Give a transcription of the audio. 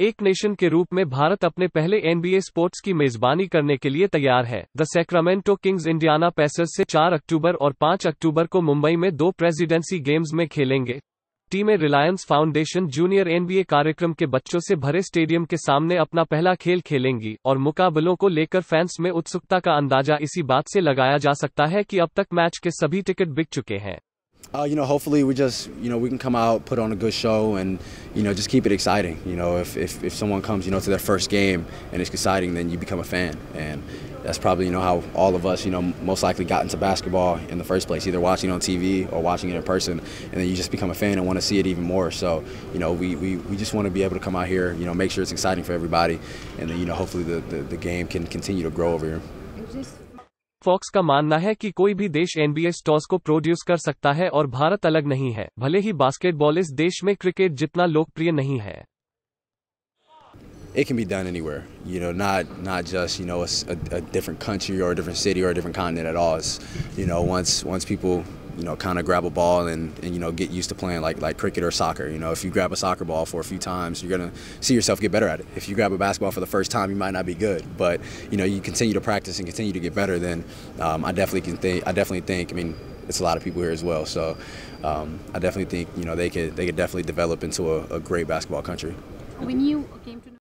एक नेशन के रूप में भारत अपने पहले एनबीए स्पोर्ट्स की मेजबानी करने के लिए तैयार है the Sacramento Kings Indiana Pacers से 4 अक्टूबर और 5 अक्टूबर को मुंबई में दो प्रेसिडेंसी गेम्स में खेलेंगे टीमें रिलायंस फाउंडेशन जूनियर एनबीए कार्यक्रम के बच्चों से भरे स्टेडियम के सामने अपना पहला खेल खेलेंगी और मुकाबलों को लेकर फैंस में उत्सुकता का अंदाजा इसी बात से लगाया जा सकता है कि अब तक मैच के सभी टिकट बिक चुके हैं Uh, you know, hopefully we just, you know, we can come out, put on a good show, and you know, just keep it exciting. You know, if, if, if someone comes, you know, to their first game and it's exciting, then you become a fan, and that's probably you know how all of us, you know, most likely got into basketball in the first place, either watching it on TV or watching it in person, and then you just become a fan and want to see it even more. So, you know, we, we, we just want to be able to come out here, you know, make sure it's exciting for everybody, and then you know, hopefully the, the, the game can continue to grow over here. Fox का मानना है कि कोई भी देश NBA स्टॉस को produce कर सकता है और भारत अलग नहीं है भले ही बास्केटबॉल इस देश में क्रिकेट जितना लोकप्रिय नहीं है It can be done anywhere, you know, not not just you know a, a different country or a different city or a different continent at all. It's, you know, once once people you know, kind of grab a ball and, and, you know get used to playing like like cricket or soccer. You know, if you grab a soccer ball for a few times, you're gonna see yourself get better at it. If you grab a basketball for the first time, you might not be good, but you know you continue to practice and continue to get better. Then um, I definitely can think. I definitely think. I mean, it's a lot of people here as well, so um, I definitely think you know they could they could definitely develop into a, a great basketball country. When you came to